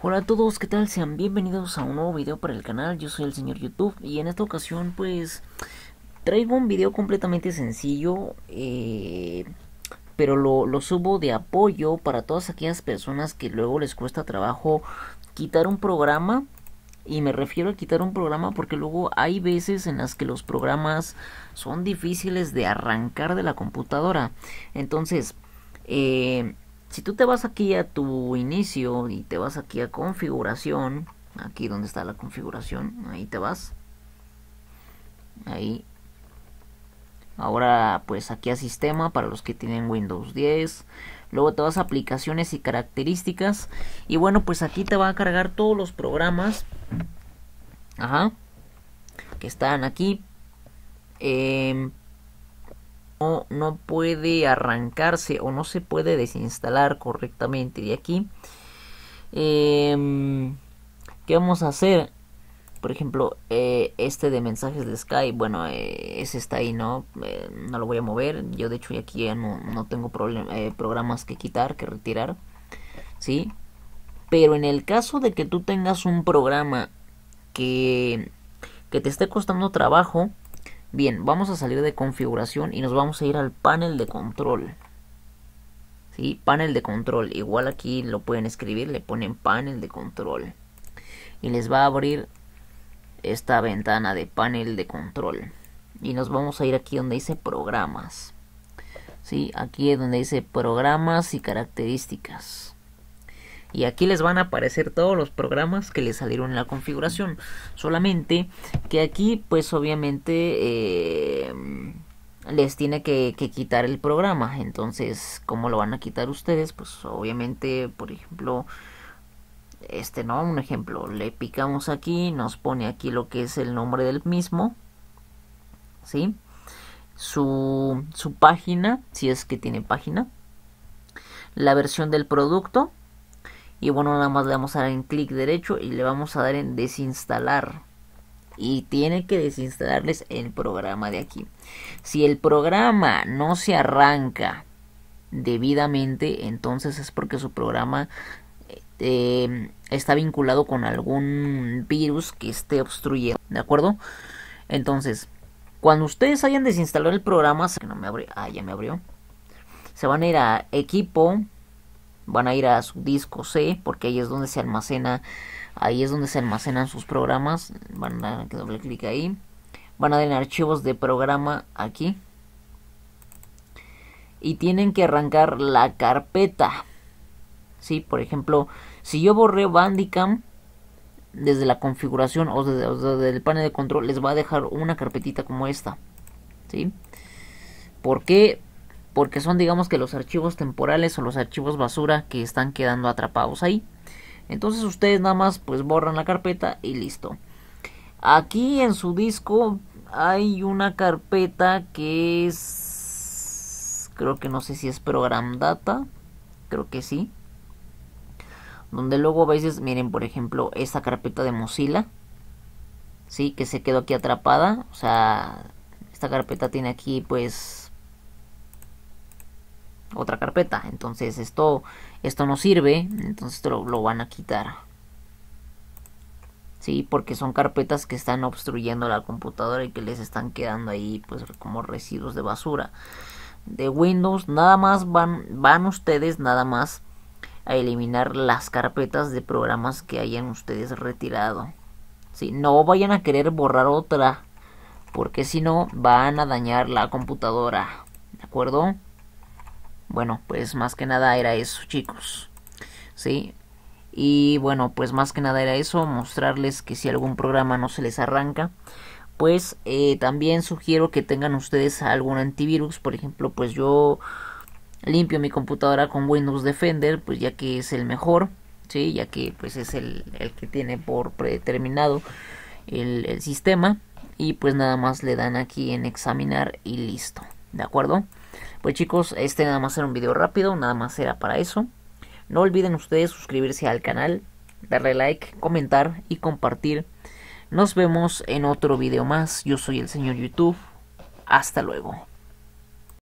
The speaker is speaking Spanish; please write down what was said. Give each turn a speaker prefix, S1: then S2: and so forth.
S1: Hola a todos, ¿qué tal? Sean bienvenidos a un nuevo video para el canal, yo soy el señor YouTube y en esta ocasión pues traigo un video completamente sencillo, eh, pero lo, lo subo de apoyo para todas aquellas personas que luego les cuesta trabajo quitar un programa y me refiero a quitar un programa porque luego hay veces en las que los programas son difíciles de arrancar de la computadora. Entonces, eh, si tú te vas aquí a tu inicio y te vas aquí a configuración, aquí donde está la configuración, ahí te vas. Ahí. Ahora pues aquí a sistema para los que tienen Windows 10. Luego te vas a aplicaciones y características. Y bueno pues aquí te va a cargar todos los programas. Ajá. Que están aquí. Eh, no, no puede arrancarse o no se puede desinstalar correctamente de aquí. Em, ¿Qué vamos a hacer? Por ejemplo, eh, este de mensajes de Skype, bueno, eh, ese está ahí, ¿no? Eh, no lo voy a mover. Yo de hecho aquí ya no, no tengo programas que quitar, que retirar. ¿Sí? Pero en el caso de que tú tengas un programa que te esté costando trabajo, Bien, vamos a salir de configuración y nos vamos a ir al panel de control. ¿Sí? Panel de control. Igual aquí lo pueden escribir, le ponen panel de control. Y les va a abrir esta ventana de panel de control. Y nos vamos a ir aquí donde dice programas. ¿Sí? Aquí es donde dice programas y características y aquí les van a aparecer todos los programas que les salieron en la configuración solamente que aquí pues obviamente eh, les tiene que, quitar el programa entonces cómo lo van a quitar ustedes pues obviamente por ejemplo este no un ejemplo le picamos aquí nos pone aquí lo que es el nombre del mismo sí su, su página si es que tiene página la versión del producto y bueno nada más le vamos a dar en clic derecho y le vamos a dar en desinstalar y tiene que desinstalarles el programa de aquí si el programa no se arranca debidamente entonces es porque su programa eh, está vinculado con algún virus que esté obstruyendo de acuerdo entonces cuando ustedes hayan desinstalado el programa, no me ah, ya me abrió. Se van a ir a equipo, van a ir a su disco C porque ahí es donde se almacena ahí es donde se almacenan sus programas van a doble clic ahí van a dar en archivos de programa aquí y tienen que arrancar la carpeta ¿Sí? por ejemplo si yo borré Bandicam desde la configuración o desde, el panel de control les va a dejar una carpetita como esta ¿sí? ¿por qué? porque son digamos que los archivos temporales o los archivos basura que están quedando atrapados ahí. Entonces ustedes nada más pues borran la carpeta y listo. Aquí en su disco hay una carpeta que es creo que no sé si es program data, creo que sí. Donde luego a veces, miren por ejemplo, esta carpeta de Mozilla, sí, que se quedó aquí atrapada, o sea, esta carpeta tiene aquí pues otra carpeta. Entonces esto, esto no sirve, entonces lo, van a quitar. Sí, porque son carpetas que están obstruyendo la computadora y que les están quedando ahí pues como residuos de basura. De Windows nada más van, van ustedes nada más a eliminar las carpetas de programas que hayan ustedes retirado. Sí, no vayan a querer borrar otra porque si no van a dañar la computadora. ¿De acuerdo? Bueno, pues más que nada era eso, chicos. ¿Sí? Y bueno, pues más que nada era eso, mostrarles que si algún programa no se les arranca, pues eh, también sugiero que tengan ustedes algún antivirus. Por ejemplo, pues yo limpio mi computadora con Windows Defender, pues ya que es el mejor, ¿sí? Ya que pues es el, el que tiene por predeterminado el, el sistema. Y pues nada más le dan aquí en examinar y listo, ¿de acuerdo? Pues chicos, este nada más era un video rápido, nada más era para eso. No olviden ustedes suscribirse al canal, darle like, comentar y compartir. Nos vemos en otro video más. Yo soy el señor YouTube. Hasta luego.